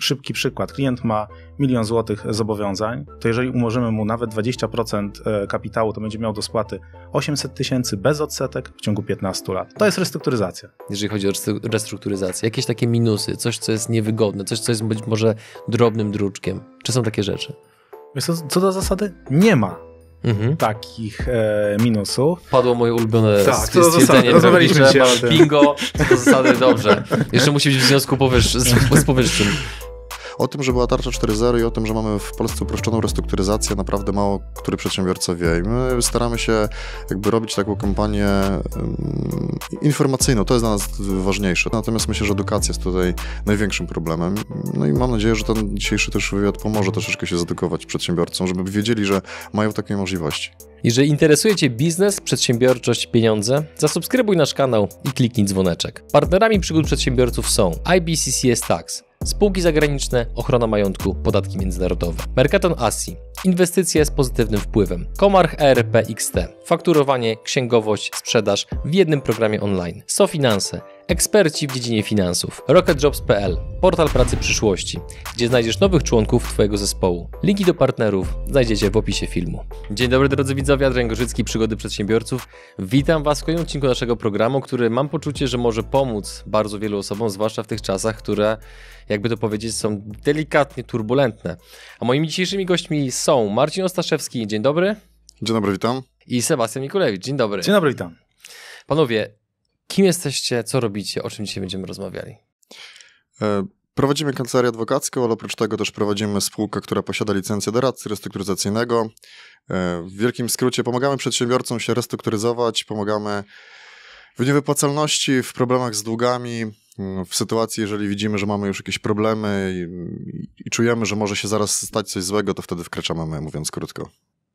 szybki przykład. Klient ma milion złotych zobowiązań, to jeżeli umorzymy mu nawet 20% e, kapitału, to będzie miał do spłaty 800 tysięcy bez odsetek w ciągu 15 lat. To jest restrukturyzacja. Jeżeli chodzi o restrukturyzację, jakieś takie minusy, coś, co jest niewygodne, coś, co jest być może drobnym druczkiem, czy są takie rzeczy? Co, co do zasady? Nie ma. Mhm. takich e, minusów. Padło moje ulubione tak, stwierdzenie. Rozmawialiśmy Bingo, to zasady dobrze. Jeszcze musi być w związku powyż, z, z powyższym. O tym, że była tarcza 4.0 i o tym, że mamy w Polsce uproszczoną restrukturyzację, naprawdę mało który przedsiębiorca wie. I my staramy się jakby robić taką kampanię informacyjną, to jest dla nas ważniejsze. Natomiast myślę, że edukacja jest tutaj największym problemem. No i mam nadzieję, że ten dzisiejszy też wywiad pomoże troszeczkę się zedukować przedsiębiorcom, żeby wiedzieli, że mają takie możliwości. Jeżeli interesuje Cię biznes, przedsiębiorczość, pieniądze, zasubskrybuj nasz kanał i kliknij dzwoneczek. Partnerami przygód przedsiębiorców są IBCCS Tax, spółki zagraniczne, ochrona majątku, podatki międzynarodowe. Mercaton Asi. Inwestycje z pozytywnym wpływem. Komarch ERPXT. Fakturowanie, księgowość, sprzedaż w jednym programie online. Sofinanse Eksperci w dziedzinie finansów. Rocketjobs.pl Portal pracy przyszłości, gdzie znajdziesz nowych członków Twojego zespołu. Linki do partnerów znajdziecie w opisie filmu. Dzień dobry drodzy widzowie, Adrian Gorzycki, Przygody Przedsiębiorców. Witam Was w kolejnym odcinku naszego programu, który mam poczucie, że może pomóc bardzo wielu osobom, zwłaszcza w tych czasach, które jakby to powiedzieć są delikatnie turbulentne. A moimi dzisiejszymi gośćmi są Marcin Ostaszewski, dzień dobry. Dzień dobry, witam. I Sebastian Mikulewicz, dzień dobry. Dzień dobry, witam. Panowie, Kim jesteście, co robicie, o czym dzisiaj będziemy rozmawiali? E, prowadzimy kancelarię adwokacką, ale oprócz tego też prowadzimy spółkę, która posiada licencję doradcy restrukturyzacyjnego. E, w wielkim skrócie pomagamy przedsiębiorcom się restrukturyzować, pomagamy w niewypłacalności, w problemach z długami, mm, w sytuacji, jeżeli widzimy, że mamy już jakieś problemy i, i, czujemy, że może się zaraz stać coś złego, to wtedy wkraczamy my, mówiąc krótko.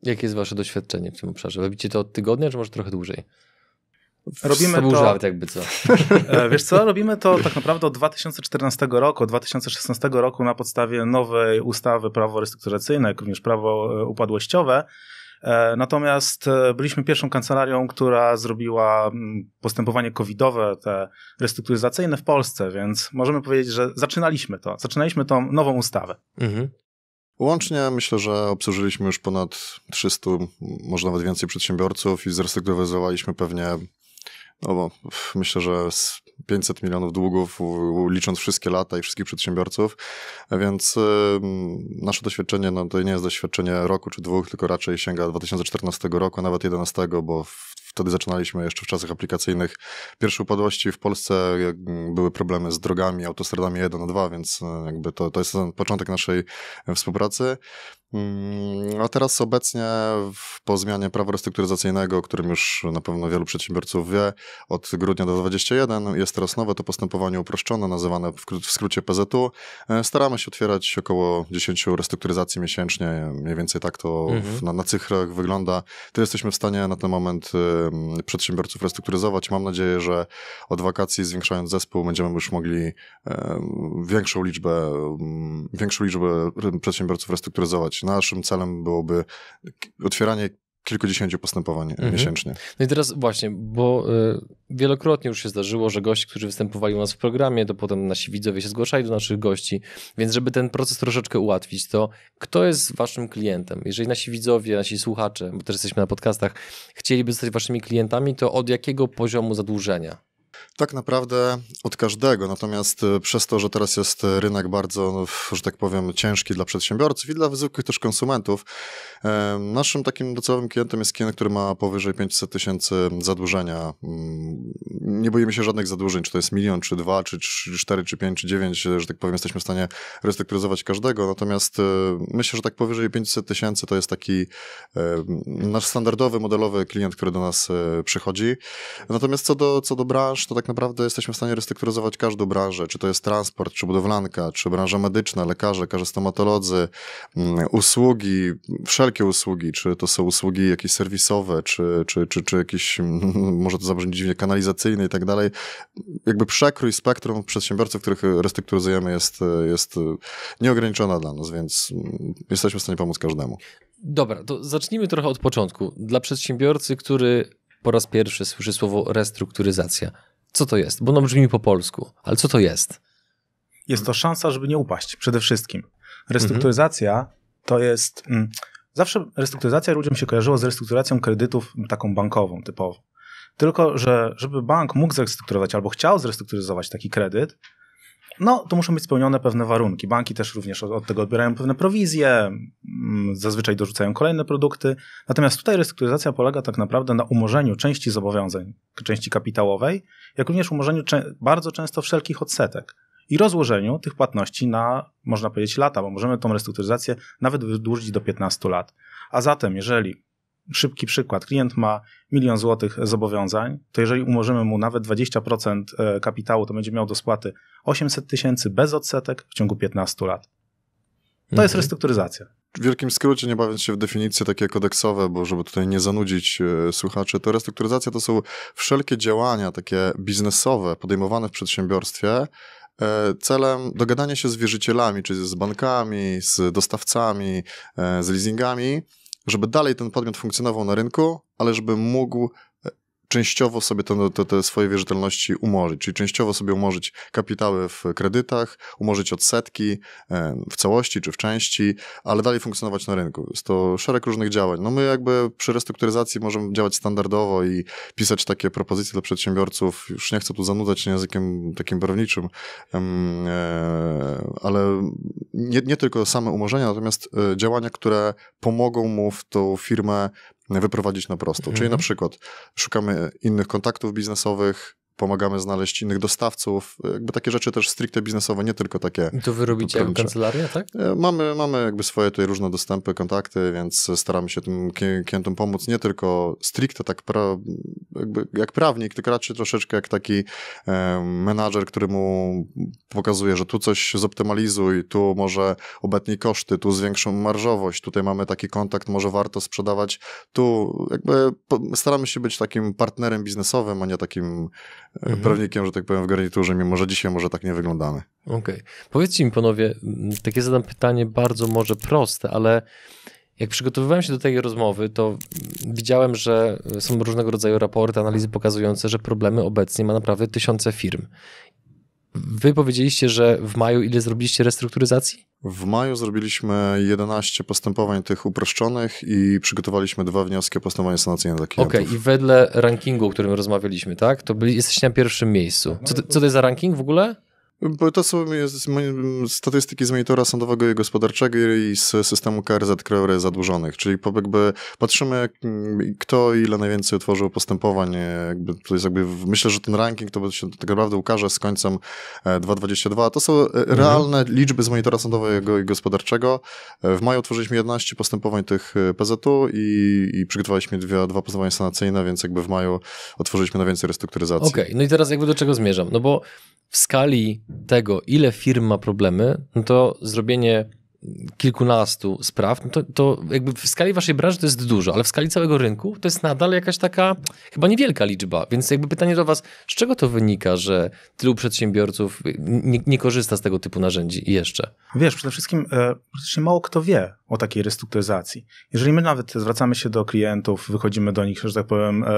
Jakie jest wasze doświadczenie w tym obszarze? Robicie to od tygodnia, czy może trochę dłużej? Robimy to żart jakby co. E, wiesz co, robimy to tak naprawdę od 2014 roku, 2016 roku na podstawie nowej ustawy prawo restrukturyzacyjne, jak również prawo e, upadłościowe. E, natomiast byliśmy pierwszą kancelarią, która zrobiła mm, postępowanie covidowe, te restrukturyzacyjne w Polsce, więc możemy powiedzieć, że zaczynaliśmy to. Zaczynaliśmy tą nową ustawę. Mhm. Łącznie myślę, że obsłużyliśmy już ponad 300, może nawet więcej przedsiębiorców i zrestrukturyzowaliśmy pewnie no bo myślę, że z 500 milionów długów, licząc wszystkie lata i wszystkich przedsiębiorców, więc nasze doświadczenie, no to nie jest doświadczenie roku czy dwóch, tylko raczej sięga 2014 roku, nawet 11, bo w wtedy zaczynaliśmy jeszcze w czasach aplikacyjnych. Pierwsze upadłości w Polsce mm, były problemy z drogami, autostradami 1 2, więc e, jakby to, to jest ten początek naszej e, współpracy. Mm, a teraz obecnie po zmianie prawa restrukturyzacyjnego, o którym już na pewno wielu przedsiębiorców wie, od grudnia do 21 jest teraz nowe to postępowanie uproszczone, nazywane w skrócie PZU. E, staramy się otwierać około 10 restrukturyzacji miesięcznie, mniej więcej tak to mhm. na, na cyfrach wygląda. Tyle jesteśmy w stanie na ten moment przedsiębiorców restrukturyzować. Mam nadzieję, że od wakacji zwiększając zespół będziemy już mogli większą liczbę, większą liczbę przedsiębiorców restrukturyzować. Naszym celem byłoby otwieranie kilkudziesięciu postępowań e, mhm. miesięcznie. No i teraz właśnie, bo y, wielokrotnie już się zdarzyło, że gości, którzy występowali u nas w programie, to potem nasi widzowie się zgłaszali do naszych gości, więc żeby ten proces troszeczkę ułatwić, to kto jest waszym klientem? Jeżeli nasi widzowie, nasi słuchacze, bo też jesteśmy na podcastach, chcieliby zostać waszymi klientami, to od jakiego poziomu zadłużenia? Tak naprawdę od każdego, natomiast e, przez to, że teraz jest rynek bardzo, no, że tak powiem, ciężki dla przedsiębiorców i dla zwykłych też konsumentów, naszym takim docelowym klientem jest klient, który ma powyżej 500 tysięcy zadłużenia. Mm, nie boimy się żadnych zadłużeń, czy to jest milion, czy dwa, czy cztery, czy pięć, czy dziewięć, że tak powiem, jesteśmy w stanie restrukturyzować każdego, natomiast e, myślę, że tak powyżej 500 tysięcy to jest taki e, nasz standardowy, modelowy klient, który do nas przychodzi. Natomiast co do, co do branż, to tak naprawdę jesteśmy w stanie restrukturyzować każdą branżę, czy to jest transport, czy budowlanka, czy branża medyczna, lekarze, lekarze stomatolodzy, mm, usługi, wszelkie usługi, czy to są usługi jakieś serwisowe, czy, czy, czy, czy jakieś, może to zabrzmieć dziwnie, kanalizacyjne i tak dalej. Jakby przekrój spektrum przedsiębiorców, których restrukturyzujemy jest, jest nieograniczona dla nas, więc mm, jesteśmy w stanie pomóc każdemu. Dobra, to zacznijmy trochę od początku. Dla przedsiębiorcy, który po raz pierwszy słyszy słowo restrukturyzacja. Co to jest? Bo ono brzmi po polsku, ale co to jest? Jest to szansa, żeby nie upaść przede wszystkim. Restrukturyzacja mhm. to jest. Mm, zawsze restrukturyzacja ludziom się kojarzyła z restrukturacją kredytów mm, taką bankową typowo. Tylko, że żeby bank mógł zrestrukturyzować albo chciał zrestrukturyzować taki kredyt, no to muszą być spełnione pewne warunki. Banki też również od, od tego odbierają pewne prowizje, mm, zazwyczaj dorzucają kolejne produkty. Natomiast tutaj restrukturyzacja polega tak naprawdę na umorzeniu części zobowiązań, części kapitałowej, jak również umorzeniu bardzo często wszelkich odsetek i rozłożeniu tych płatności na, można powiedzieć, lata, bo możemy tą restrukturyzację nawet wydłużyć do 15 lat. A zatem, jeżeli szybki przykład. Klient ma milion złotych zobowiązań, to jeżeli umorzymy mu nawet 20% e, kapitału, to będzie miał do spłaty 800 tysięcy bez odsetek w ciągu 15 lat. To mhm. jest restrukturyzacja. W wielkim skrócie, nie bawiąc się w definicje takie kodeksowe, bo żeby tutaj nie zanudzić e, słuchaczy, to restrukturyzacja to są wszelkie działania takie biznesowe podejmowane w przedsiębiorstwie, e, celem dogadania się z wierzycielami, czy z bankami, z dostawcami, z leasingami, żeby dalej ten podmiot funkcjonował na rynku, ale żeby mógł częściowo sobie te, te, te, swoje wierzytelności umorzyć, czyli częściowo sobie umorzyć kapitały w kredytach, umorzyć odsetki e, w całości czy w części, ale dalej funkcjonować na rynku. Jest to szereg różnych działań. No my jakby przy restrukturyzacji możemy działać standardowo i pisać takie propozycje dla przedsiębiorców. Już nie chcę tu zanudzać językiem takim prawniczym, e, ale nie, nie tylko same umorzenia, natomiast e, działania, które pomogą mu w tą firmę wyprowadzić na prostą. Mhm. Czyli na przykład szukamy innych kontaktów biznesowych, pomagamy znaleźć innych dostawców, jakby takie rzeczy też stricte biznesowe, nie tylko takie. I to wy robicie jako kancelarię, tak? E, mamy, mamy jakby swoje tutaj różne dostępy, kontakty, więc staramy się tym klientom pomóc, nie tylko stricte tak pra, jak prawnik, tylko raczej troszeczkę jak taki menadżer, który mu pokazuje, że tu coś zoptymalizuj, tu może obetnij koszty, tu zwiększą marżowość, tutaj mamy taki kontakt, może warto sprzedawać, tu jakby staramy się być takim partnerem biznesowym, a nie takim mhm. prawnikiem, że tak powiem, w garniturze, mimo że dzisiaj może tak nie wyglądamy. Okej. Okay. Powiedzcie mi panowie, takie zadam pytanie bardzo może proste, ale jak przygotowywałem się do tej rozmowy, to widziałem, że są różnego rodzaju raporty, analizy pokazujące, że problemy obecnie ma naprawdę tysiące firm. Wy powiedzieliście, że w maju ile zrobiliście restrukturyzacji? W maju zrobiliśmy 11 postępowań tych uproszczonych i przygotowaliśmy dwa wnioski o postępowanie sanacyjne dla klientów. Okej, okay, i wedle rankingu, o którym rozmawialiśmy, tak? To byli, jesteście na pierwszym miejscu. Co, co to jest za ranking w ogóle? Bo to są statystyki z monitora sądowego i gospodarczego i z systemu KRZ kreory zadłużonych, czyli jakby patrzymy kto ile najwięcej utworzył postępowań. Jakby to jest jakby, myślę, że ten ranking to się tak naprawdę ukaże z końcem 2022. E, to są e, mhm. realne mhm. liczby z monitora sądowego i gospodarczego. E, w maju otworzyliśmy 11 postępowań tych PZU i, i przygotowaliśmy dwie, dwa postępowania sanacyjne, więc jakby w maju otworzyliśmy najwięcej więcej restrukturyzacji. Okej, okay. no i teraz jakby do czego zmierzam? No bo w skali tego, ile firm ma problemy, no to zrobienie kilkunastu spraw, no to, to jakby w skali waszej branży to jest dużo, ale w skali całego rynku to jest nadal jakaś taka chyba niewielka liczba. Więc jakby pytanie do was, z czego to wynika, że tylu przedsiębiorców nie, nie korzysta z tego typu narzędzi jeszcze? Wiesz, przede wszystkim e, praktycznie mało kto wie o takiej restrukturyzacji. Jeżeli my nawet zwracamy się do klientów, wychodzimy do nich, że tak powiem, e,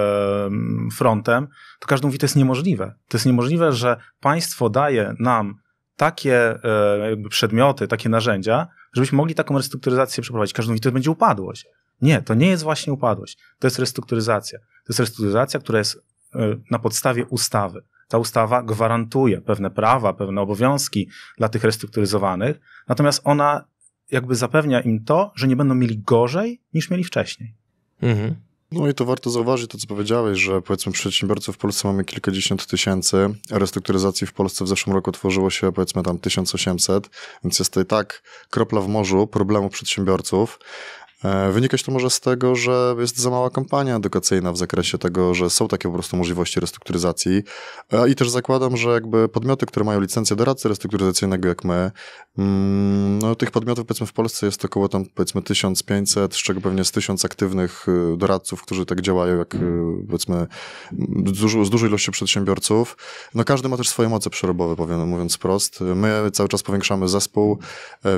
frontem, to każdy mówi, to jest niemożliwe. To jest niemożliwe, że państwo daje nam takie e, jakby przedmioty, takie narzędzia, żebyśmy mogli taką restrukturyzację przeprowadzić. Każdy mówi, to będzie upadłość. Nie, to nie jest właśnie upadłość. To jest restrukturyzacja. To jest restrukturyzacja, która jest e, na podstawie ustawy. Ta ustawa gwarantuje pewne prawa, pewne obowiązki dla tych restrukturyzowanych, natomiast ona jakby zapewnia im to, że nie będą mieli gorzej niż mieli wcześniej. Mhm. No i to warto zauważyć to, co powiedziałeś, że powiedzmy przedsiębiorców w Polsce mamy kilkadziesiąt tysięcy, restrukturyzacji w Polsce w zeszłym roku tworzyło się powiedzmy tam 1800, więc jest to i tak kropla w morzu problemów przedsiębiorców. E, wynikać to może z tego, że jest za mała kampania edukacyjna w zakresie tego, że są takie po prostu możliwości restrukturyzacji e, i też zakładam, że jakby podmioty, które mają licencję doradcy restrukturyzacyjnego jak my, mm, no tych podmiotów powiedzmy w Polsce jest około tam powiedzmy 1500, z czego pewnie z 1000 aktywnych e, doradców, którzy tak działają jak powiedzmy z, dużej ilością przedsiębiorców. No każdy ma też swoje moce przerobowe, powiem, mówiąc prost. My cały czas powiększamy zespół,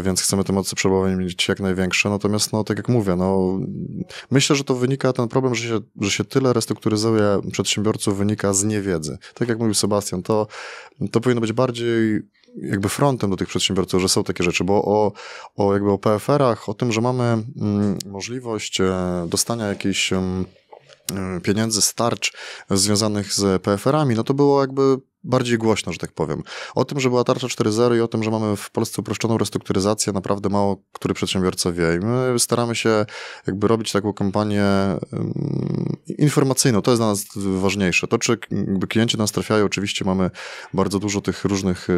więc chcemy te moce przerobowe mieć jak największe, natomiast no tak jak mówię, no, myślę, że to wynika, ten problem, że się, że się tyle restrukturyzuje przedsiębiorców, wynika z niewiedzy. Tak jak mówił Sebastian, to, to powinno być bardziej jakby frontem do tych przedsiębiorców, że są takie rzeczy, bo o, o jakby o PFR-ach, o tym, że mamy mm, możliwość e, dostania jakiejś mm, e, pieniędzy z związanych z PFR-ami, no to było jakby bardziej głośno, że tak powiem. O tym, że była tarcza 4.0 i o tym, że mamy w Polsce uproszczoną restrukturyzację, naprawdę mało który przedsiębiorca wie. I my staramy się jakby robić taką kampanię mm, informacyjną. To jest dla nas ważniejsze. To, czy klienci nas trafiają, oczywiście mamy bardzo dużo tych różnych y,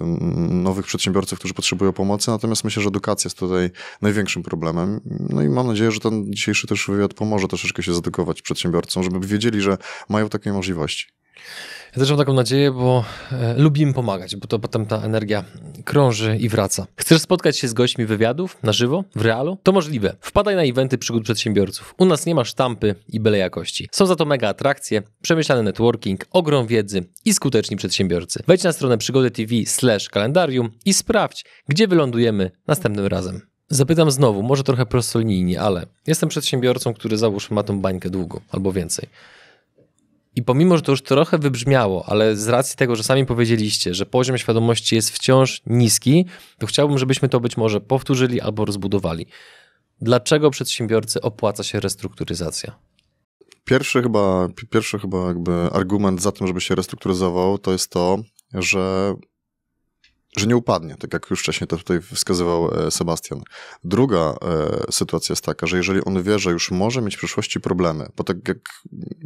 mm, nowych przedsiębiorców, którzy potrzebują pomocy, natomiast myślę, że edukacja jest tutaj największym problemem. No i mam nadzieję, że ten dzisiejszy też wywiad pomoże troszeczkę się zedukować przedsiębiorcom, żeby wiedzieli, że mają takie możliwości. Ja też mam taką nadzieję, bo e, lubimy pomagać, bo to potem ta energia krąży i wraca. Chcesz spotkać się z gośćmi wywiadów na żywo, w realu? To możliwe. Wpadaj na eventy przygód przedsiębiorców. U nas nie ma sztampy i byle jakości. Są za to mega atrakcje, przemyślany networking, ogrom wiedzy i skuteczni przedsiębiorcy. Wejdź na stronę przygody TV slash kalendarium i sprawdź, gdzie wylądujemy następnym razem. Zapytam znowu, może trochę prostolinijnie, ale jestem przedsiębiorcą, który załóżmy ma tą bańkę długo albo więcej. I pomimo, że to już trochę wybrzmiało, ale z racji tego, że sami powiedzieliście, że poziom świadomości jest wciąż niski, to chciałbym, żebyśmy to być może powtórzyli albo rozbudowali. Dlaczego przedsiębiorcy opłaca się restrukturyzacja? Pierwszy chyba, pierwszy chyba jakby argument za tym, żeby się restrukturyzował, to jest to, że że nie upadnie, tak jak już wcześniej to tutaj wskazywał e, Sebastian. Druga e, sytuacja jest taka, że jeżeli on wie, że już może mieć w przyszłości problemy, bo tak jak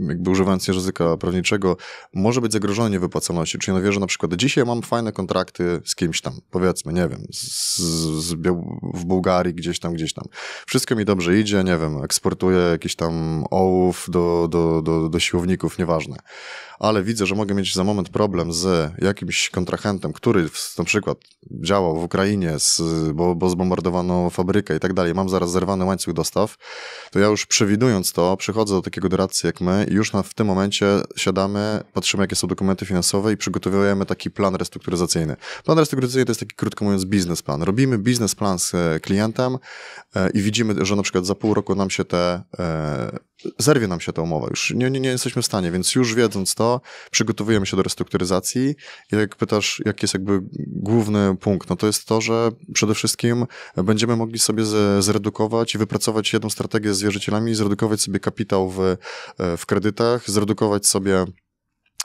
jakby używając języka prawniczego, może być zagrożony niewypłacalności, czyli on wie, że na przykład dzisiaj mam fajne kontrakty z kimś tam, powiedzmy, nie wiem, z, z w Bułgarii, gdzieś tam, gdzieś tam. Wszystko mi dobrze idzie, nie wiem, eksportuję jakiś tam ołów do, do, do, do siłowników, nieważne. Ale widzę, że mogę mieć za moment problem z jakimś kontrahentem, który na przykład przykład działał w Ukrainie, z, bo, bo zbombardowano fabrykę i tak dalej, mam zaraz zerwany łańcuch dostaw, to ja już przewidując to, przychodzę do takiego doradcy jak my i już na, w tym momencie siadamy, patrzymy jakie są dokumenty finansowe i przygotowujemy taki plan restrukturyzacyjny. Plan restrukturyzacyjny to jest taki, krótko mówiąc, biznesplan. Robimy biznesplan z klientem e, i widzimy, że na przykład za pół roku nam się te e, zerwie nam się ta umowa, już nie, nie, nie jesteśmy w stanie, więc już wiedząc to, przygotowujemy się do restrukturyzacji i jak pytasz, jaki jest jakby główny punkt, no to jest to, że przede wszystkim będziemy mogli sobie zredukować i wypracować jedną strategię z wierzycielami, zredukować sobie kapitał w, w kredytach, zredukować sobie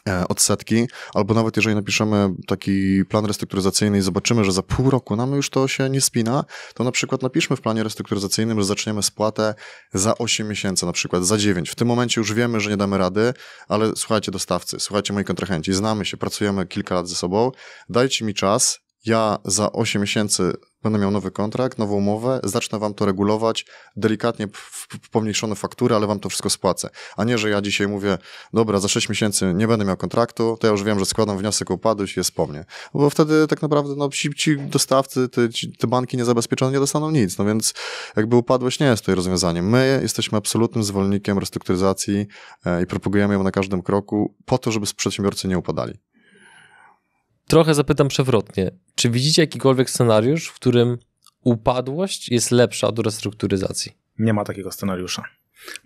E, odsetki, albo nawet jeżeli napiszemy taki plan restrukturyzacyjny i zobaczymy, że za pół roku nam już to się nie spina, to na przykład napiszmy w planie restrukturyzacyjnym, że zaczniemy spłatę za 8 miesięcy, na przykład za 9. W tym momencie już wiemy, że nie damy rady, ale słuchajcie dostawcy, słuchajcie moi kontrahenci, znamy się, pracujemy kilka lat ze sobą, dajcie mi czas, ja za 8 miesięcy będę miał nowy kontrakt, nową umowę, zacznę wam to regulować, delikatnie pomniejszone faktury, ale wam to wszystko spłacę. A nie, że ja dzisiaj mówię, dobra, za 6 miesięcy nie będę miał kontraktu, to ja już wiem, że składam wniosek o upadłość i jest po mnie. No bo wtedy tak naprawdę no, ci, ci dostawcy, te, ci, te banki niezabezpieczone nie dostaną nic, no więc jakby upadłość nie jest tutaj rozwiązaniem. My jesteśmy absolutnym zwolennikiem restrukturyzacji e, i propagujemy ją na każdym kroku po to, żeby przedsiębiorcy nie upadali trochę zapytam przewrotnie. Czy widzicie jakikolwiek scenariusz, w którym upadłość jest lepsza od restrukturyzacji? Nie ma takiego scenariusza,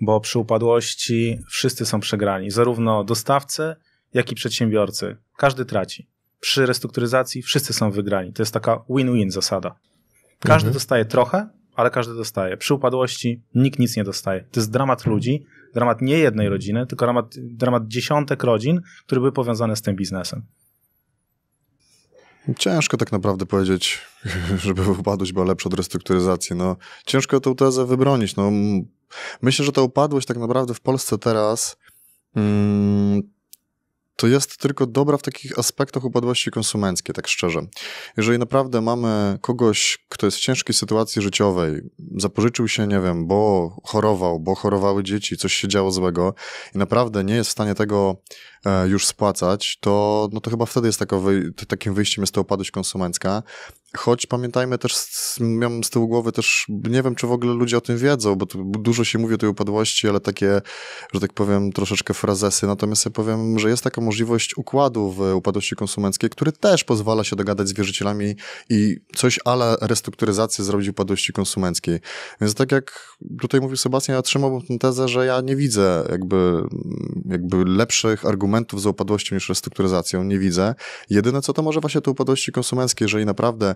bo przy upadłości wszyscy są przegrani, zarówno dostawcy, jak i przedsiębiorcy. Każdy traci. Przy restrukturyzacji wszyscy są wygrani. To jest taka win-win zasada. Każdy mhm. dostaje trochę, ale każdy dostaje. Przy upadłości nikt nic nie dostaje. To jest dramat ludzi, dramat nie jednej rodziny, tylko dramat, dramat dziesiątek rodzin, które były powiązane z tym biznesem. Ciężko tak naprawdę powiedzieć, żeby upadłość była lepsza od restrukturyzacji. No, ciężko tę tezę wybronić. No, myślę, że ta upadłość tak naprawdę w Polsce teraz. Mm, to jest tylko dobra w takich aspektach upadłości konsumenckiej, tak szczerze. Jeżeli naprawdę mamy kogoś, kto jest w ciężkiej sytuacji życiowej, zapożyczył się, nie wiem, bo chorował, bo chorowały dzieci, coś się działo złego i naprawdę nie jest w stanie tego e, już spłacać, to, no to chyba wtedy jest takim wyjściem jest to upadłość konsumencka. Choć pamiętajmy też, miałem z tyłu głowy też, nie wiem czy w ogóle ludzie o tym wiedzą, bo dużo się mówi o tej upadłości, ale takie, że tak powiem, troszeczkę frazesy. Natomiast ja powiem, że jest taka możliwość układu w upadłości konsumenckiej, który też pozwala się dogadać z wierzycielami i coś ale restrukturyzację zrobić upadłości konsumenckiej. Więc tak jak tutaj mówił Sebastian, ja trzymałbym tę tezę, że ja nie widzę jakby, jakby lepszych argumentów za upadłością niż restrukturyzacją. Nie widzę. Jedyne co to może właśnie te upadłości konsumenckie, jeżeli naprawdę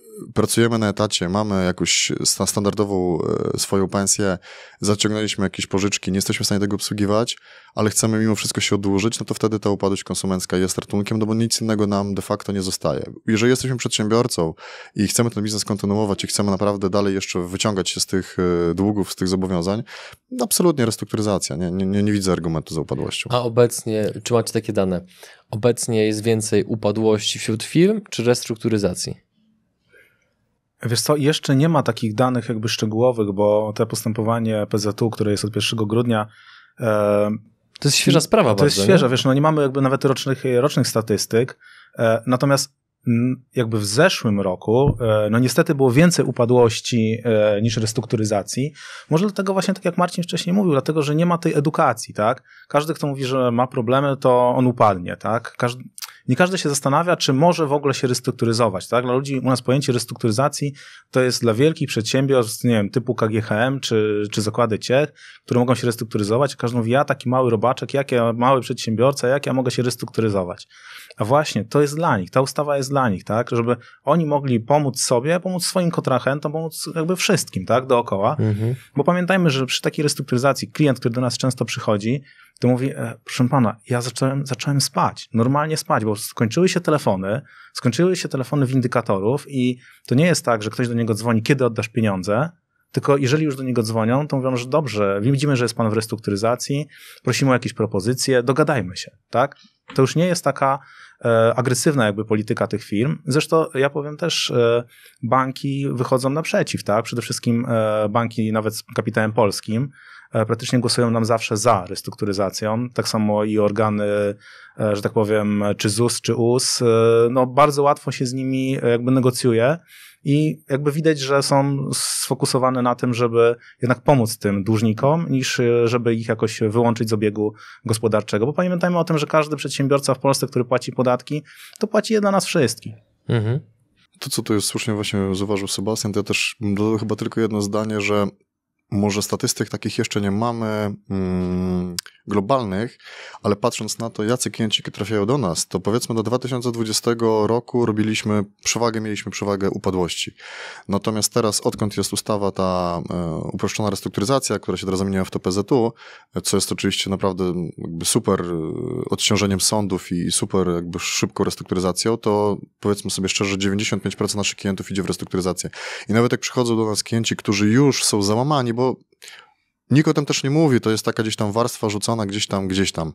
pracujemy na etacie, mamy jakąś standardową e, swoją pensję, zaciągnęliśmy jakieś pożyczki, nie jesteśmy w stanie tego obsługiwać, ale chcemy mimo wszystko się odłożyć, no to wtedy ta upadłość konsumencka jest ratunkiem, no bo nic innego nam de facto nie zostaje. Jeżeli jesteśmy przedsiębiorcą i chcemy ten biznes kontynuować i chcemy naprawdę dalej jeszcze wyciągać się z tych e, długów, z tych zobowiązań, no absolutnie restrukturyzacja, nie, nie, nie widzę argumentu za upadłością. A obecnie, czy macie takie dane? Obecnie jest więcej upadłości wśród firm czy restrukturyzacji? Wiesz co, jeszcze nie ma takich danych jakby szczegółowych, bo to postępowanie PZU, które jest od 1 grudnia, e, to jest świeża sprawa to bardzo. To jest świeża, nie? wiesz, no nie mamy jakby nawet rocznych, rocznych statystyk, e, natomiast jakby w zeszłym roku, e, no niestety było więcej upadłości e, niż restrukturyzacji. Może dlatego właśnie, tak jak Marcin wcześniej mówił, dlatego, że nie ma tej edukacji, tak? Każdy, kto mówi, że ma problemy, to on upadnie, tak? Każdy, nie każdy się zastanawia, czy może w ogóle się restrukturyzować. Tak? Dla ludzi u nas pojęcie restrukturyzacji to jest dla wielkich przedsiębiorstw, nie wiem, typu KGHM czy, czy zakłady ciech, które mogą się restrukturyzować. Każdy mówi, ja taki mały robaczek, jak ja mały przedsiębiorca, jak ja mogę się restrukturyzować. A właśnie, to jest dla nich, ta ustawa jest dla nich, tak? Żeby oni mogli pomóc sobie, pomóc swoim kontrahentom, pomóc jakby wszystkim, tak? Dookoła. Mhm. Bo pamiętajmy, że przy takiej restrukturyzacji klient, który do nas często przychodzi, to mówi, e, proszę pana, ja zacząłem, zacząłem spać, normalnie spać, bo skończyły się telefony, skończyły się telefony windykatorów i to nie jest tak, że ktoś do niego dzwoni, kiedy oddasz pieniądze, tylko jeżeli już do niego dzwonią, to mówią, że dobrze, widzimy, że jest pan w restrukturyzacji, prosimy o jakieś propozycje, dogadajmy się, tak? To już nie jest taka e, agresywna jakby polityka tych firm. Zresztą ja powiem też, e, banki wychodzą naprzeciw, tak? Przede wszystkim e, banki nawet z kapitałem polskim E, praktycznie głosują nam zawsze za restrukturyzacją. Tak samo i organy, e, że tak powiem, czy ZUS, czy US, e, no bardzo łatwo się z nimi jakby negocjuje. I jakby widać, że są sfokusowane na tym, żeby jednak pomóc tym dłużnikom, niż żeby ich jakoś wyłączyć z obiegu gospodarczego. Bo pamiętajmy o tym, że każdy przedsiębiorca w Polsce, który płaci podatki, to płaci je dla nas wszystkich. Mhm. To, co tu jest słusznie właśnie zauważył Sebastian, to ja też chyba tylko jedno zdanie, że może statystyk takich jeszcze nie mamy mm, globalnych, ale patrząc na to, jacy klienci trafiają do nas, to powiedzmy do 2020 roku robiliśmy przewagę, mieliśmy przewagę upadłości. Natomiast teraz, odkąd jest ustawa ta e, uproszczona restrukturyzacja, która się teraz zamieniła w to PZU, co jest oczywiście naprawdę jakby super e, odciążeniem sądów i super jakby szybką restrukturyzacją, to powiedzmy sobie szczerze, 95% naszych klientów idzie w restrukturyzację. I nawet jak przychodzą do nas klienci, którzy już są załamani, bo bo nikt o tym też nie mówi, to jest taka gdzieś tam warstwa rzucana gdzieś tam, gdzieś tam.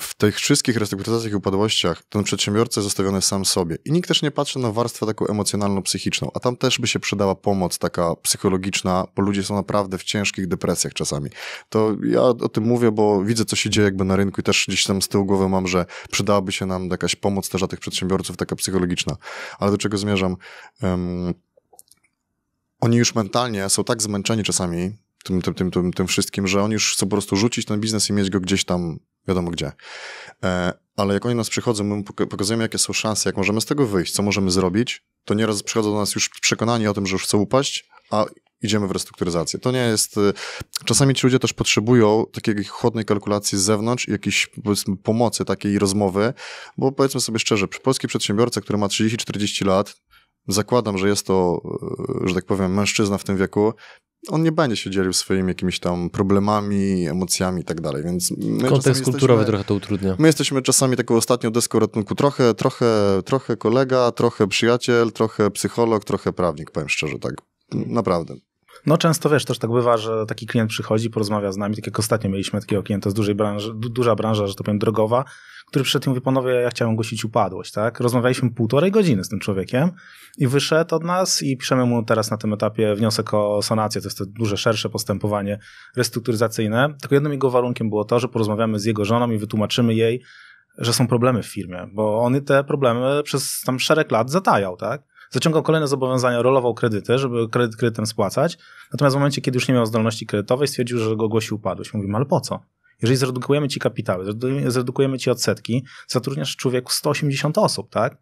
W tych wszystkich restrukturyzacjach i upadłościach ten przedsiębiorca jest zostawiony sam sobie i nikt też nie patrzy na warstwę taką emocjonalno-psychiczną, a tam też by się przydała pomoc taka psychologiczna, bo ludzie są naprawdę w ciężkich depresjach czasami. To ja o tym mówię, bo widzę, co się dzieje jakby na rynku i też gdzieś tam z tyłu głowy mam, że przydałaby się nam jakaś pomoc też dla tych przedsiębiorców, taka psychologiczna. Ale do czego zmierzam? Um, oni już mentalnie są tak zmęczeni czasami tym, tym, tym, tym, tym wszystkim, że oni już chcą po prostu rzucić ten biznes i mieć go gdzieś tam, wiadomo gdzie. E, ale jak oni do nas przychodzą, my pokazujemy, jakie są szanse, jak możemy z tego wyjść, co możemy zrobić, to nieraz przychodzą do nas już przekonani o tym, że już chcą upaść, a idziemy w restrukturyzację. To nie jest. E, czasami ci ludzie też potrzebują takiej chłodnej kalkulacji z zewnątrz i jakiejś pomocy, takiej rozmowy, bo powiedzmy sobie szczerze, polski przedsiębiorca, który ma 30-40 lat, zakładam, że jest to, e, że tak powiem, mężczyzna w tym wieku, on nie będzie się dzielił swoimi jakimiś tam problemami, emocjami i tak dalej, więc... Kontekst kulturowy trochę to utrudnia. My jesteśmy czasami taką ostatnią deską ratunku, trochę, trochę, trochę kolega, trochę przyjaciel, trochę psycholog, trochę prawnik, powiem szczerze, tak naprawdę. No często wiesz, też tak bywa, że taki klient przychodzi, porozmawia z nami, tak jak ostatnio mieliśmy takiego klienta z dużej branży, du duża branża, że to powiem, drogowa, który przyszedł i mówi, panowie, ja chciałem ogłosić upadłość, tak? Rozmawialiśmy półtorej godziny z tym człowiekiem i wyszedł od nas i piszemy mu teraz na tym etapie wniosek o sonację, to jest to duże, szersze postępowanie restrukturyzacyjne. Tylko jednym jego warunkiem było to, że porozmawiamy z jego żoną i wytłumaczymy jej, że są problemy w firmie, bo on te problemy przez tam szereg lat zatajał, tak? zaciągał kolejne zobowiązania, rolował kredyty, żeby kredyt kredytem spłacać. Natomiast w momencie, kiedy już nie miał zdolności kredytowej, stwierdził, że go ogłosi upadłość. Mówimy, no ale po co? Jeżeli zredukujemy ci kapitały, zredukujemy ci odsetki, zatrudniasz człowieku 180 osób, tak?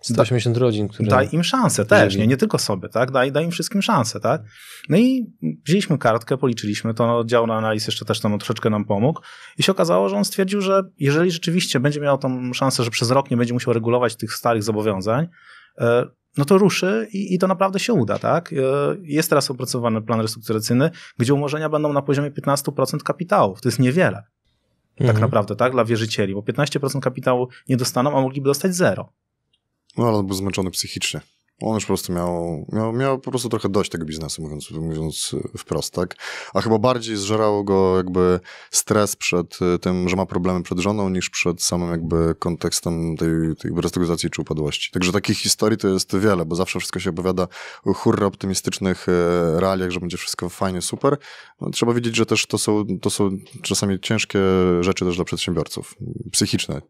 180 rodzin, które... Daj im szansę też, nie, nie tylko sobie, tak? Daj, daj im wszystkim szansę, tak? No i wzięliśmy kartkę, policzyliśmy, to no, dział na analiz jeszcze też tam no, troszeczkę nam pomógł i się okazało, że on stwierdził, że jeżeli rzeczywiście będzie miał tą szansę, że przez rok nie będzie musiał regulować tych starych zobowiązań, e, no to ruszy i, i to naprawdę się uda, tak? E, jest teraz opracowany plan restrukturyzacyjny, gdzie umorzenia będą na poziomie 15% kapitałów. To jest niewiele. Tak mhm. Tak naprawdę, tak? Dla wierzycieli, bo 15% kapitału nie dostaną, a mogliby dostać zero. No ale on był zmęczony psychicznie. On już po prostu miał, miał, miał po prostu trochę dość tego biznesu, mówiąc, mówiąc wprost, tak? A chyba bardziej zżerało go jakby stres przed y, tym, że ma problemy przed żoną, niż przed samym jakby kontekstem tej, tej restrukturyzacji czy upadłości. Także takich historii to jest wiele, bo zawsze wszystko się opowiada o hurra optymistycznych e, realiach, że będzie wszystko fajnie, super. No, trzeba wiedzieć, że też to są, to są czasami ciężkie rzeczy też dla przedsiębiorców, psychiczne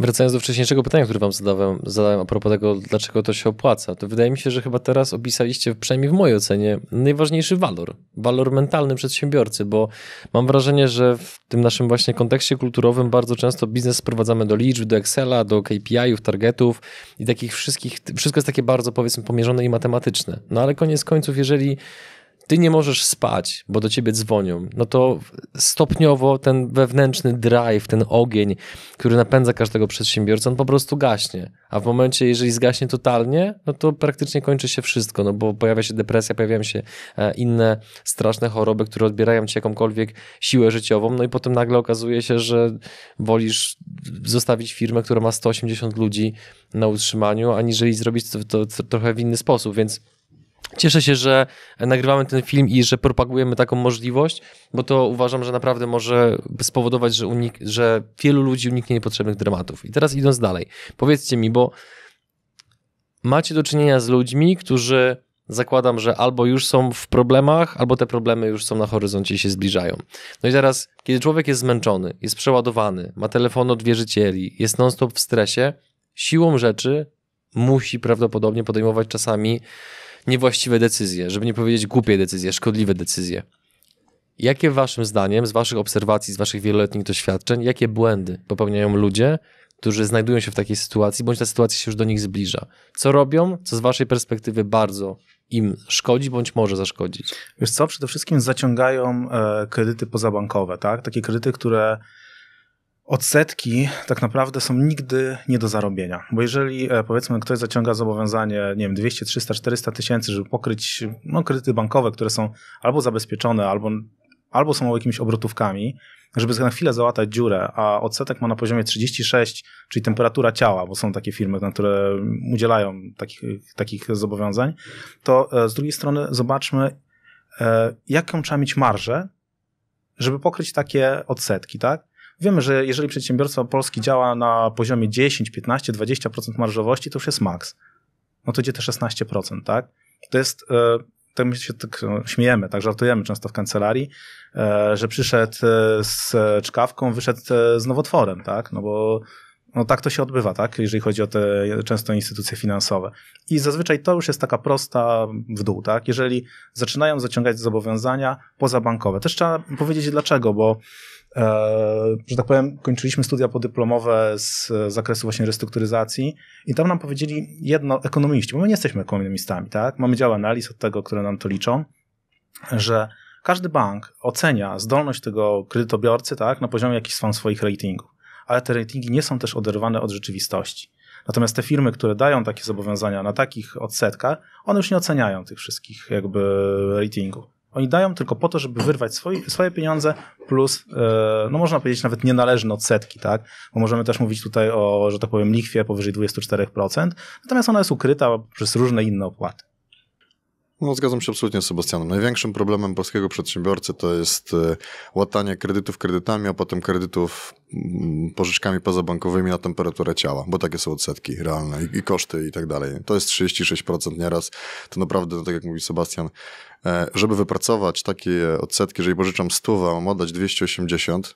Wracając do wcześniejszego pytania, które wam zadałem, zadałem a propos tego, dlaczego to się opłaca, to wydaje mi się, że chyba teraz opisaliście, przynajmniej w mojej ocenie, najważniejszy walor, walor mentalny przedsiębiorcy, bo mam wrażenie, że w tym naszym właśnie kontekście kulturowym bardzo często biznes sprowadzamy do liczb, do Excela, do KPI-ów, targetów i takich wszystkich, wszystko jest takie bardzo powiedzmy pomierzone i matematyczne. No ale koniec końców, jeżeli ty nie możesz spać, bo do ciebie dzwonią, no to stopniowo ten wewnętrzny drive, ten ogień, który napędza każdego przedsiębiorcę, on po prostu gaśnie. A w momencie, jeżeli zgaśnie totalnie, no to praktycznie kończy się wszystko, no bo pojawia się depresja, pojawiają się e, inne straszne choroby, które odbierają ci jakąkolwiek siłę życiową, no i potem nagle okazuje się, że wolisz zostawić firmę, która ma 180 ludzi na utrzymaniu, aniżeli zrobić to, to, to trochę w inny sposób, więc Cieszę się, że nagrywamy ten film i że propagujemy taką możliwość, bo to uważam, że naprawdę może spowodować, że, unik- że wielu ludzi uniknie niepotrzebnych dramatów. I teraz idąc dalej, powiedzcie mi, bo macie do czynienia z ludźmi, którzy zakładam, że albo już są w problemach, albo te problemy już są na horyzoncie i się zbliżają. No i teraz, kiedy człowiek jest zmęczony, jest przeładowany, ma telefon od wierzycieli, jest non-stop w stresie, siłą rzeczy musi prawdopodobnie podejmować czasami niewłaściwe decyzje, żeby nie powiedzieć głupie decyzje, szkodliwe decyzje. Jakie waszym zdaniem, z waszych obserwacji, z waszych wieloletnich doświadczeń, jakie błędy popełniają ludzie, którzy znajdują się w takiej sytuacji, bądź ta sytuacja się już do nich zbliża? Co robią, co z waszej perspektywy bardzo im szkodzi, bądź może zaszkodzić? Wiesz co, przede wszystkim zaciągają e, kredyty pozabankowe, tak? Takie kredyty, które odsetki tak naprawdę są nigdy nie do zarobienia. Bo jeżeli e, powiedzmy ktoś zaciąga zobowiązanie, nie wiem, 200, 300, 400 tysięcy, żeby pokryć no, kredyty bankowe, które są albo zabezpieczone, albo, albo są jakimiś obrotówkami, żeby na chwilę załatać dziurę, a odsetek ma na poziomie 36, czyli temperatura ciała, bo są takie firmy, które udzielają takich, takich zobowiązań, to e, z drugiej strony zobaczmy, e, jaką trzeba mieć marżę, żeby pokryć takie odsetki, tak? Wiemy, że jeżeli przedsiębiorstwo Polski działa na poziomie 10, 15, 20% marżowości, to już jest maks. No to idzie te 16%, tak? To jest e, tak my się tak no, śmiejemy, tak żartujemy często w kancelarii, e, że przyszedł e, z czkawką, wyszedł z nowotworem, tak? No bo no tak to się odbywa, tak? Jeżeli chodzi o te często instytucje finansowe. I zazwyczaj to już jest taka prosta w dół, tak? Jeżeli zaczynają zaciągać zobowiązania pozabankowe. Też trzeba powiedzieć dlaczego, bo E, że tak powiem, kończyliśmy studia podyplomowe z zakresu właśnie restrukturyzacji i tam nam powiedzieli jedno, ekonomiści, bo my nie jesteśmy ekonomistami, tak? Mamy dział analiz od tego, które nam to liczą, że każdy bank ocenia zdolność tego kredytobiorcy, tak, na poziomie jakichś tam swoich ratingów, ale te ratingi nie są też oderwane od rzeczywistości. Natomiast te firmy, które dają takie zobowiązania na takich odsetkach, one już nie oceniają tych wszystkich jakby ratingów. Oni dają tylko po to, żeby wyrwać swoje, swoje pieniądze plus, e, no można powiedzieć nawet nienależne odsetki, tak? Bo możemy też mówić tutaj o, że tak powiem, likwie powyżej 24%, natomiast ona jest ukryta przez różne inne opłaty. No, zgadzam się absolutnie z Sebastianem. Największym problemem polskiego przedsiębiorcy to jest e, łatanie kredytów kredytami, a potem kredytów mm, pożyczkami pozabankowymi na temperaturę ciała, bo takie są odsetki realne i, i koszty i tak dalej. To jest 36% nieraz. To naprawdę, no, tak jak mówi Sebastian, e, żeby wypracować takie odsetki, jeżeli pożyczam 100, a mam oddać 280,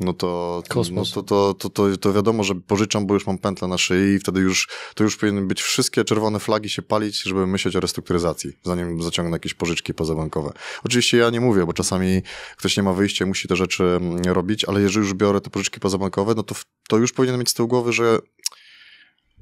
no to, no to, to, to, to, wiadomo, że pożyczam, bo już mam pętlę na szyi i wtedy już, to już powinny być wszystkie czerwone flagi się palić, żeby myśleć o restrukturyzacji, zanim zaciągnę jakieś pożyczki pozabankowe. Oczywiście ja nie mówię, bo czasami ktoś nie ma wyjścia musi te rzeczy mm, robić, ale jeżeli już biorę te pożyczki pozabankowe, no to to już powinien mieć z tyłu głowy, że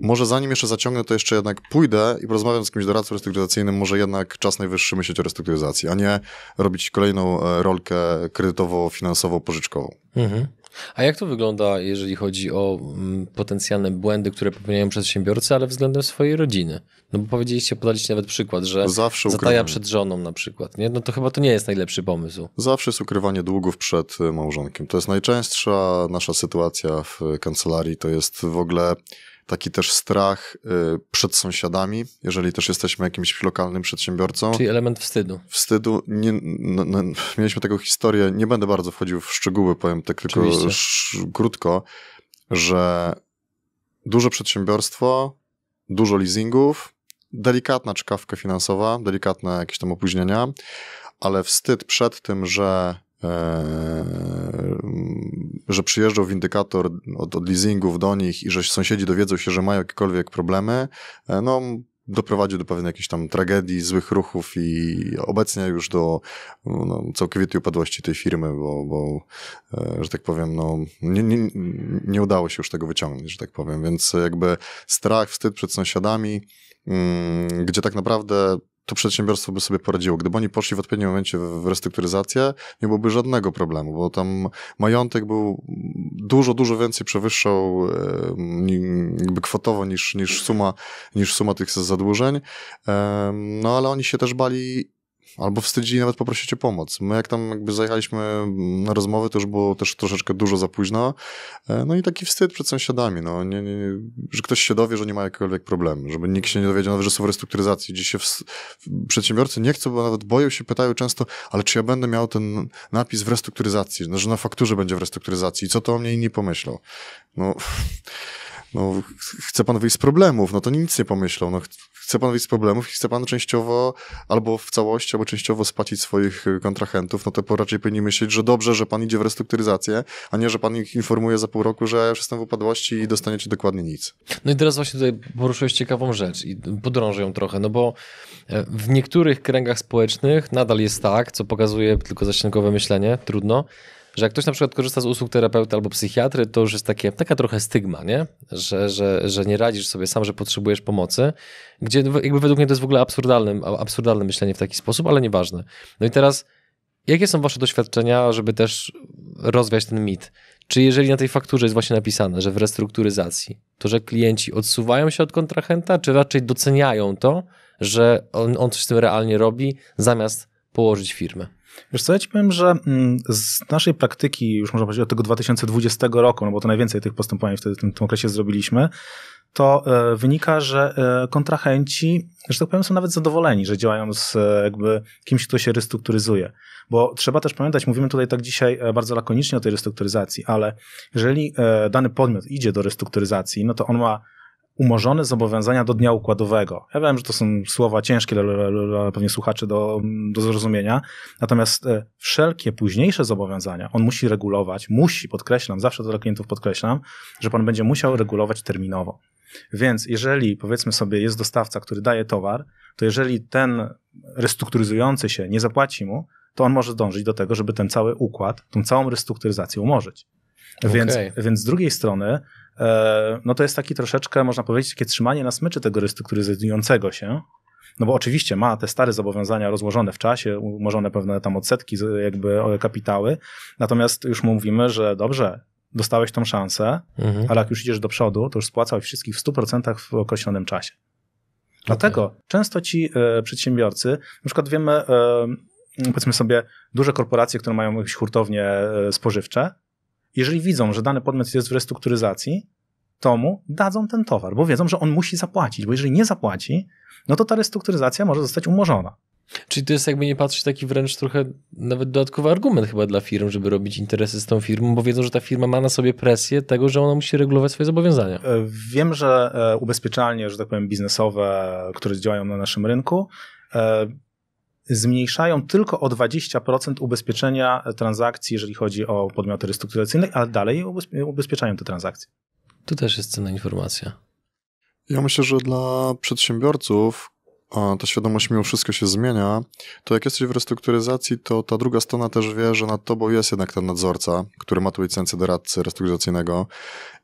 może zanim jeszcze zaciągnę, to jeszcze jednak pójdę i porozmawiam z kimś doradcą restrukturyzacyjnym, może jednak czas najwyższy myśleć o restrukturyzacji, a nie robić kolejną e, rolkę kredytowo-finansowo-pożyczkową. Mhm. A jak to wygląda, jeżeli chodzi o mm, potencjalne błędy, które popełniają przedsiębiorcy, ale względem swojej rodziny? No bo powiedzieliście, podaliście nawet przykład, że Zawsze zataja przed żoną na przykład. Nie? No to chyba to nie jest najlepszy pomysł. Zawsze jest ukrywanie długów przed e, małżonkiem. To jest najczęstsza nasza sytuacja w e, kancelarii. To jest w ogóle taki też strach y, przed sąsiadami, jeżeli też jesteśmy jakimś lokalnym przedsiębiorcą. Czyli element wstydu. Wstydu. Nie, no, no, mieliśmy taką historię, nie będę bardzo wchodził w szczegóły, powiem tak tylko sz- krótko, że duże przedsiębiorstwo, dużo leasingów, delikatna czkawka finansowa, delikatne jakieś tam opóźnienia, ale wstyd przed tym, że E, że przyjeżdżał windykator od, od leasingów do nich i że sąsiedzi dowiedzą się, że mają jakiekolwiek problemy, e, no doprowadził do pewnej jakiejś tam tragedii, złych ruchów i obecnie już do no, całkowitej upadłości tej firmy, bo, bo e, że tak powiem, no, nie, nie, nie udało się już tego wyciągnąć, że tak powiem. Więc jakby strach, wstyd przed sąsiadami, mm, gdzie tak naprawdę to przedsiębiorstwo by sobie poradziło. Gdyby oni poszli w odpowiednim momencie w restrukturyzację, nie byłoby żadnego problemu, bo tam majątek był dużo, dużo więcej przewyższał jakby kwotowo niż, niż, suma, niż suma tych zadłużeń. No ale oni się też bali Albo wstydzili nawet poprosić o pomoc. My jak tam jakby zajechaliśmy na rozmowę, to już było też troszeczkę dużo za późno. E, no i taki wstyd przed sąsiadami, no, nie, nie, że ktoś się dowie, że nie ma jakiegokolwiek problemu, żeby nikt się nie dowiedział nawet, że są w restrukturyzacji, gdzie się w... przedsiębiorcy nie chcą, bo nawet boją się, pytają często, ale czy ja będę miał ten napis w restrukturyzacji, no, że na fakturze będzie w restrukturyzacji, co to o mnie inni pomyślą? No... No, chce pan wyjść z problemów, no to nic nie pomyślą. No, chce pan wyjść z problemów i chce pan częściowo albo w całości, albo częściowo spłacić swoich y, kontrahentów, no to raczej powinni myśleć, że dobrze, że pan idzie w restrukturyzację, a nie, że pan ich informuje za pół roku, że jestem w upadłości i dostaniecie dokładnie nic. No i teraz właśnie tutaj poruszyłeś ciekawą rzecz i podrążę ją trochę, no bo e, w niektórych kręgach społecznych nadal jest tak, co pokazuje tylko zaściankowe myślenie, trudno, że jak ktoś na przykład korzysta z usług terapeuta albo psychiatry, to już jest takie, taka trochę stygma, nie? Że, że, że nie radzisz sobie sam, że potrzebujesz pomocy, gdzie jakby według mnie to jest w ogóle absurdalne, absurdalne myślenie w taki sposób, ale nieważne. No i teraz, jakie są wasze doświadczenia, żeby też rozwiać ten mit? Czy jeżeli na tej fakturze jest właśnie napisane, że w restrukturyzacji, to że klienci odsuwają się od kontrahenta, czy raczej doceniają to, że on, on coś z tym realnie robi, zamiast położyć firmę? Wiesz co, ja ci powiem, że mm, z naszej praktyki, już można powiedzieć od tego 2020 roku, no bo to najwięcej tych postępowań wtedy w tym, tym okresie zrobiliśmy, to e, wynika, że e, kontrahenci, że tak powiem, są nawet zadowoleni, że działają z e, jakby kimś, kto się restrukturyzuje. Bo trzeba też pamiętać, mówimy tutaj tak dzisiaj bardzo lakonicznie o tej restrukturyzacji, ale jeżeli dany podmiot idzie do restrukturyzacji, no to on ma umorzone zobowiązania do dnia układowego. Ja wiem, że to są słowa ciężkie dla pewnie słuchaczy do, do zrozumienia, natomiast e, wszelkie późniejsze zobowiązania on musi regulować, musi, podkreślam, zawsze to dla klientów podkreślam, że pan będzie musiał regulować terminowo. Więc jeżeli powiedzmy sobie jest dostawca, który daje towar, to jeżeli ten restrukturyzujący się nie zapłaci mu, to on może dążyć do tego, żeby ten cały układ, tą całą restrukturyzację umorzyć. Więc, więc z drugiej strony E, no to jest taki troszeczkę, można powiedzieć, takie trzymanie na smyczy tego restrukturyzującego się, no bo oczywiście ma te stare zobowiązania rozłożone w czasie, umorzone pewne tam odsetki, jakby e, kapitały, natomiast już mu mówimy, że dobrze, dostałeś tą szansę, mhm. ale jak już idziesz do przodu, to już spłacałeś wszystkich w 100% w określonym czasie. Dlatego okay. często ci y, przedsiębiorcy, na przykład wiemy, y, powiedzmy sobie, duże korporacje, które mają jakieś hurtownie y, spożywcze, jeżeli widzą, że dany podmiot jest w restrukturyzacji, to mu dadzą ten towar, bo wiedzą, że on musi zapłacić, bo jeżeli nie zapłaci, no to ta restrukturyzacja może zostać umorzona. Czyli to jest jakby nie patrzeć taki wręcz trochę nawet dodatkowy argument chyba dla firm, żeby robić interesy z tą firmą, bo wiedzą, że ta firma ma na sobie presję tego, że ona musi regulować swoje zobowiązania. E, wiem, że e, ubezpieczalnie, że tak powiem, biznesowe, które działają na naszym rynku, e, zmniejszają tylko o 20% ubezpieczenia transakcji, jeżeli chodzi o podmioty restrukturyzacyjne, ale dalej ubezpieczają te transakcje. To też jest cenna informacja. Ja myślę, że dla przedsiębiorców ta świadomość mimo wszystko się zmienia, to jak jesteś w restrukturyzacji, to ta druga strona też wie, że nad tobą jest jednak ten nadzorca, który ma tu licencję doradcy restrukturyzacyjnego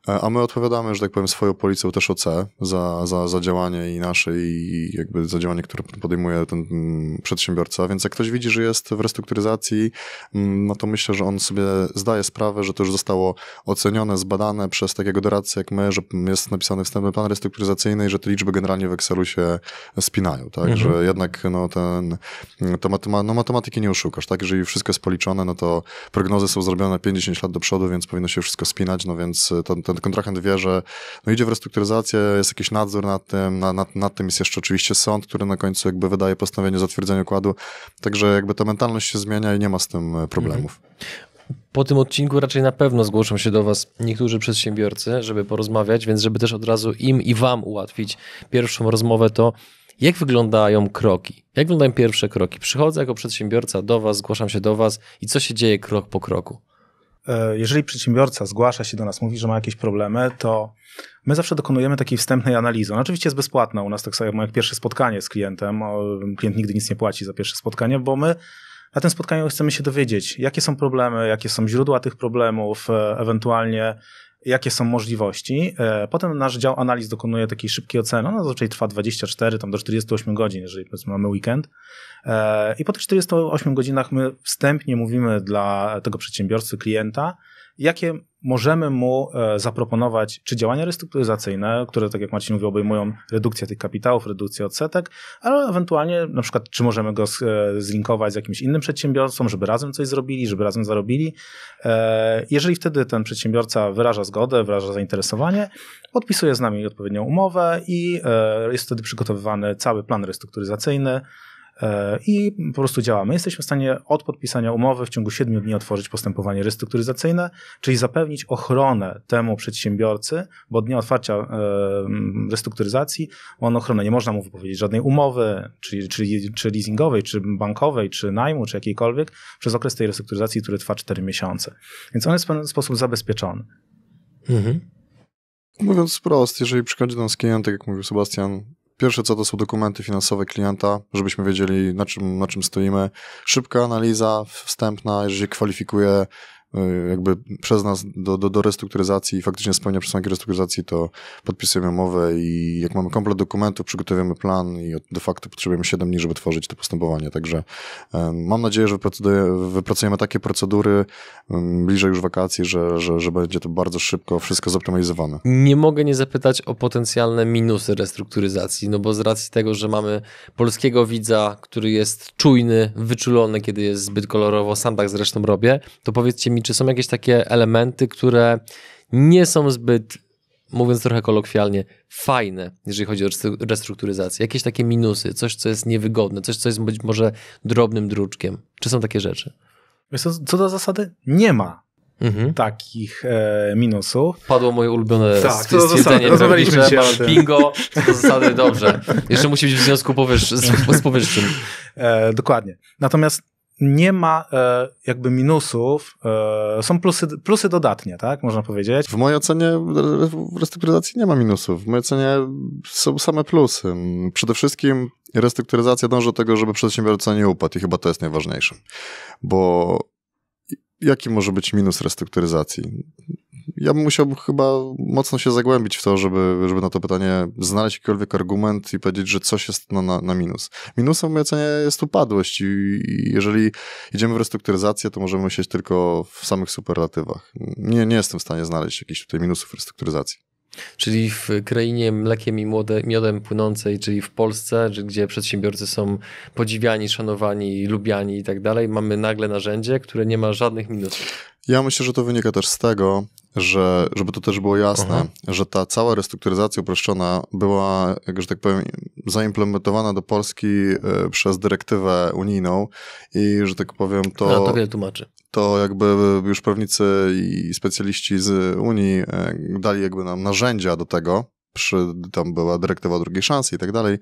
E, a my odpowiadamy, że tak powiem, swoją policją też OC za, za, za działanie i nasze i jakby za działanie, które podejmuje ten mm, przedsiębiorca, więc jak ktoś widzi, że jest w restrukturyzacji, mm, no to myślę, że on sobie zdaje sprawę, że to już zostało ocenione, zbadane przez takiego doradcę jak my, że jest napisany wstępny plan restrukturyzacyjny i że te liczby generalnie w Excelu się spinają, tak, mhm. że jednak no ten, to matema, no matematyki nie oszukasz, tak, jeżeli wszystko jest policzone, no to prognozy są zrobione 50 lat do przodu, więc powinno się wszystko spinać, no więc e, to ten kontrahent wie, że no idzie w restrukturyzację, jest jakiś nadzór nad tym, na, nad, nad tym jest jeszcze oczywiście sąd, który na końcu jakby wydaje postanowienie o zatwierdzeniu układu, także jakby ta mentalność się zmienia i nie ma z tym e, problemów. Mhm. Po tym odcinku raczej na pewno zgłoszą się do Was niektórzy przedsiębiorcy, żeby porozmawiać, więc żeby też od razu im i Wam ułatwić pierwszą rozmowę, to jak wyglądają kroki? Jak wyglądają pierwsze kroki? Przychodzę jako przedsiębiorca do Was, zgłaszam się do Was i co się dzieje krok po kroku? E, jeżeli przedsiębiorca zgłasza się do nas, mówi, że ma jakieś problemy, to my zawsze dokonujemy takiej wstępnej analizy. Ona oczywiście jest bezpłatna u nas, tak samo jak pierwsze spotkanie z klientem. Klient nigdy nic nie płaci za pierwsze spotkanie, bo my na tym spotkaniu chcemy się dowiedzieć, jakie są problemy, jakie są źródła tych problemów, e, ewentualnie jakie są możliwości. E, potem nasz dział analiz dokonuje takiej szybkiej oceny. Ona zazwyczaj trwa 24 tam do 48 godzin, jeżeli mamy weekend. E, I po tych 48 godzinach my wstępnie mówimy dla tego przedsiębiorcy, klienta, jakie możemy mu e, zaproponować, czy działania restrukturyzacyjne, które, tak jak Marcin mówił, obejmują redukcję tych kapitałów, redukcję odsetek, ale ewentualnie na przykład, czy możemy go e, zlinkować z jakimś innym przedsiębiorcą, żeby razem coś zrobili, żeby razem zarobili. E, jeżeli wtedy ten przedsiębiorca wyraża zgodę, wyraża zainteresowanie, podpisuje z nami odpowiednią umowę i jest wtedy przygotowywany cały plan restrukturyzacyjny, E, i po prostu działamy. Jesteśmy w stanie od podpisania umowy w ciągu 7 dni otworzyć postępowanie restrukturyzacyjne, czyli zapewnić ochronę temu przedsiębiorcy, bo od dnia otwarcia e, restrukturyzacji on ochronę, nie można mu wypowiedzieć żadnej umowy, czy, czyli czy leasingowej, czy bankowej, czy najmu, czy jakiejkolwiek, przez okres tej restrukturyzacji, który trwa 4 miesiące. Więc on jest w pewien sposób zabezpieczony. Mhm. Mówiąc wprost, jeżeli przychodzi do z klient, tak jak mówił Sebastian, Pierwsze co to są dokumenty finansowe klienta, żebyśmy wiedzieli na czym, na czym stoimy. Szybka analiza wstępna, jeżeli kwalifikuje E, jakby przez nas do, do, do restrukturyzacji i faktycznie spełnia przesłanki restrukturyzacji, to podpisujemy umowę i jak mamy komplet dokumentów, przygotowujemy plan i de facto potrzebujemy 7 dni, żeby tworzyć to postępowanie. Także mam nadzieję, że wypracujemy takie procedury bliżej już wakacji, że, że, że będzie to bardzo szybko wszystko zoptymalizowane. Nie mogę nie zapytać o potencjalne minusy restrukturyzacji, no bo z racji tego, że mamy polskiego widza, który jest czujny, wyczulony, kiedy jest zbyt kolorowo, sam tak zresztą robię, to powiedzcie mi, czy są jakieś takie elementy, które nie są zbyt, mówiąc trochę kolokwialnie, fajne, jeżeli chodzi o restrukturyzację? Jakieś takie minusy, coś, co jest niewygodne, coś, co jest być może drobnym druczkiem? Czy są takie rzeczy? Co do zasady, nie ma Mhm. takich e, minusów. Padło moje ulubione tak, stwierdzenie. Rozmawialiśmy się bingo, to zasady dobrze. Jeszcze musi być w związku powyż, z, z powyższym. E, dokładnie. Natomiast nie ma e, jakby minusów, e, są plusy, plusy dodatnie, tak, można powiedzieć. W mojej ocenie w restrukturyzacji nie ma minusów, w mojej ocenie są same plusy. Przede wszystkim restrukturyzacja dąży do tego, żeby przedsiębiorca nie upadł i chyba to jest najważniejsze, bo jaki może być minus restrukturyzacji? ja bym musiał chyba mocno się zagłębić w to, żeby, żeby na to pytanie znaleźć jakikolwiek argument i powiedzieć, że coś jest na, na, na minus. Minusem w mojej ocenie jest upadłość i, i jeżeli idziemy w restrukturyzację, to możemy myśleć tylko w samych superlatywach. Nie, nie jestem w stanie znaleźć jakichś tutaj minusów restrukturyzacji. Czyli w krainie mlekiem i miodem płynącej, czyli w Polsce, gdzie przedsiębiorcy są podziwiani, szanowani, lubiani i tak dalej, mamy nagle narzędzie, które nie ma żadnych minusów. Ja myślę, że to wynika też z tego, że, żeby to też było jasne, Aha. że ta cała restrukturyzacja uproszczona była, że tak powiem, zaimplementowana do Polski e, przez dyrektywę unijną i, że tak powiem, to... A to wiele tłumaczy to jakby już prawnicy i specjaliści z Unii e, dali jakby nam narzędzia do tego, przy, tam była dyrektywa drugiej szansy i tak dalej,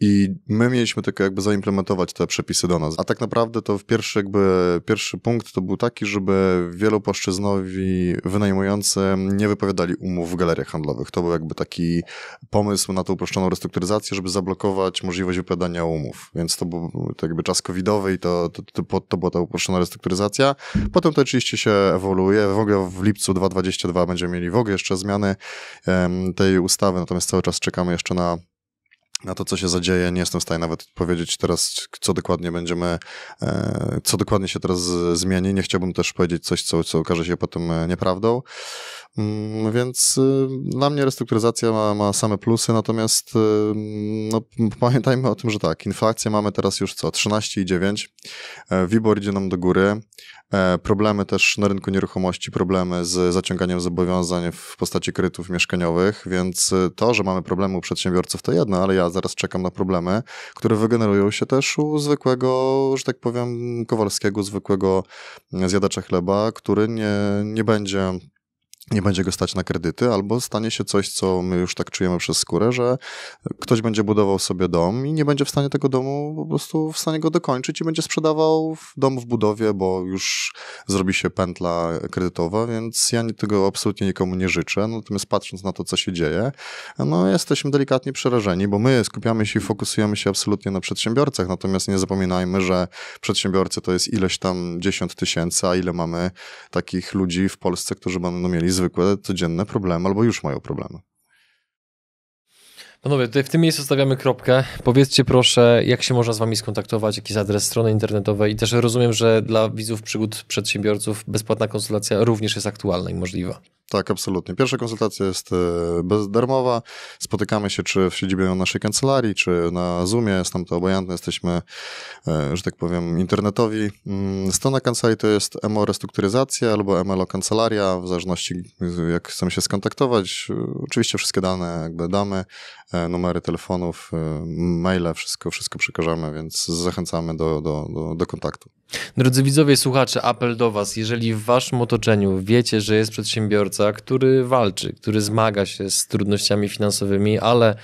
i my mieliśmy tylko jakby zaimplementować te przepisy do nas. A tak naprawdę to pierwszy jakby, pierwszy punkt to był taki, żeby wielopłaszczyznowi wynajmujący nie wypowiadali umów w galeriach handlowych. To był jakby taki pomysł na tą uproszczoną restrukturyzację, żeby zablokować możliwość wypowiadania umów. Więc to był to jakby czas covidowy i to, to, to, to była ta uproszczona restrukturyzacja. Potem to oczywiście się ewoluuje. W ogóle w lipcu 2022 będziemy mieli w ogóle jeszcze zmiany tej ustawy, natomiast cały czas czekamy jeszcze na na to, co się zadzieje, nie jestem w stanie nawet powiedzieć teraz, co dokładnie będziemy, e, co dokładnie się teraz zmieni. Nie chciałbym też powiedzieć coś, co, co okaże się potem e, nieprawdą. Mm, więc y, dla mnie restrukturyzacja ma, ma same plusy, natomiast y, no, pamiętajmy o tym, że tak, inflację mamy teraz już co 13,9, e, WIBOR idzie nam do góry, e, problemy też na rynku nieruchomości, problemy z zaciąganiem zobowiązań w postaci kredytów mieszkaniowych, więc y, to, że mamy problemy u przedsiębiorców to jedno, ale ja zaraz czekam na problemy, które wygenerują się też u zwykłego, że tak powiem, Kowalskiego, zwykłego zjadacza chleba, który nie, nie będzie nie będzie go stać na kredyty, albo stanie się coś, co my już tak czujemy przez skórę, że ktoś będzie budował sobie dom i nie będzie w stanie tego domu po prostu w stanie go dokończyć i będzie sprzedawał dom w budowie, bo już zrobi się pętla kredytowa, więc ja tego absolutnie nikomu nie życzę. Natomiast patrząc na to, co się dzieje, no jesteśmy delikatnie przerażeni, bo my skupiamy się i fokusujemy się absolutnie na przedsiębiorcach, natomiast nie zapominajmy, że przedsiębiorcy to jest ileś tam dziesiąt tysięcy, a ile mamy takich ludzi w Polsce, którzy będą mieli zwykłe, codzienne problemy, albo już mają problemy. Panowie, tutaj w tym miejscu stawiamy kropkę. Powiedzcie proszę, jak się można z wami skontaktować, jaki jest adres strony internetowej i też rozumiem, że dla widzów przygód przedsiębiorców bezpłatna konsultacja również jest aktualna i możliwa. Tak, absolutnie. Pierwsza konsultacja jest e, bezdarmowa. Spotykamy się czy w siedzibie naszej kancelarii, czy na Zoomie, jest nam to obojętne, jesteśmy, e, że tak powiem, internetowi. Mm, strona kancelarii to jest MO Restrukturyzacja albo MLO Kancelaria, w zależności jak chcemy się skontaktować. Oczywiście wszystkie dane jakby damy, e, numery telefonów, maile, wszystko, wszystko przekażemy, więc zachęcamy do, do, do, do kontaktu. Drodzy widzowie, słuchacze, apel do Was. Jeżeli w Waszym otoczeniu wiecie, że jest przedsiębiorca, który walczy, który zmaga się z trudnościami finansowymi, ale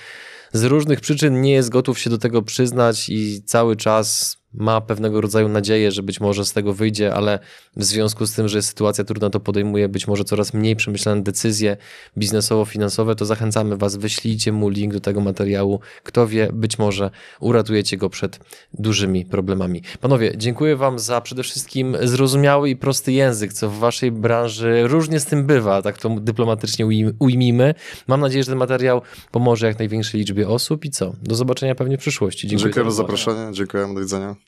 z różnych przyczyn nie jest gotów się do tego przyznać i cały czas ma pewnego rodzaju nadzieję, że być może z tego wyjdzie, ale w związku z tym, że jest sytuacja trudna, to podejmuje być może coraz mniej przemyślane decyzje biznesowo-finansowe, to zachęcamy Was, wyślijcie mu link do tego materiału. Kto wie, być może uratujecie go przed dużymi problemami. Panowie, dziękuję Wam za przede wszystkim zrozumiały i prosty język, co w Waszej branży różnie z tym bywa, tak to dyplomatycznie ujmijmy. Mam nadzieję, że ten materiał pomoże jak największej liczbie osób i co? Do zobaczenia pewnie w przyszłości. Dziękuję dziękujemy za zaproszenie, dziękuję do widzenia.